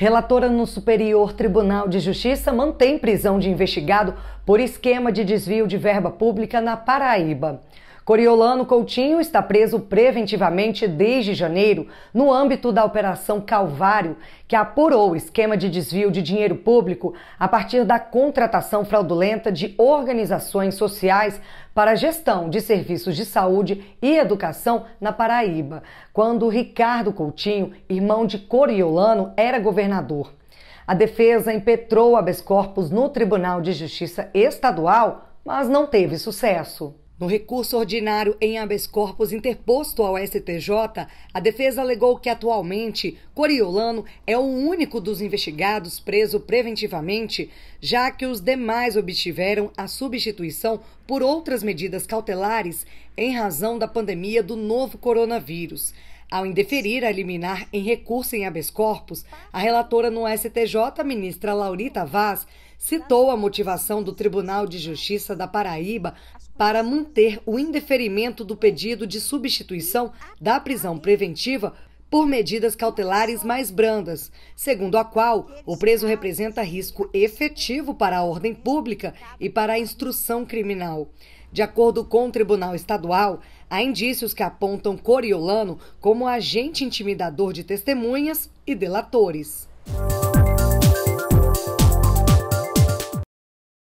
Relatora no Superior Tribunal de Justiça mantém prisão de investigado por esquema de desvio de verba pública na Paraíba. Coriolano Coutinho está preso preventivamente desde janeiro no âmbito da Operação Calvário, que apurou o esquema de desvio de dinheiro público a partir da contratação fraudulenta de organizações sociais para a gestão de serviços de saúde e educação na Paraíba, quando Ricardo Coutinho, irmão de Coriolano, era governador. A defesa impetrou habeas corpus no Tribunal de Justiça Estadual, mas não teve sucesso. No recurso ordinário em habeas corpus interposto ao STJ, a defesa alegou que atualmente Coriolano é o único dos investigados preso preventivamente, já que os demais obtiveram a substituição por outras medidas cautelares em razão da pandemia do novo coronavírus. Ao indeferir a liminar em recurso em habeas corpus, a relatora no STJ, ministra Laurita Vaz, citou a motivação do Tribunal de Justiça da Paraíba para manter o indeferimento do pedido de substituição da prisão preventiva por medidas cautelares mais brandas, segundo a qual o preso representa risco efetivo para a ordem pública e para a instrução criminal. De acordo com o Tribunal Estadual, há indícios que apontam Coriolano como agente intimidador de testemunhas e delatores.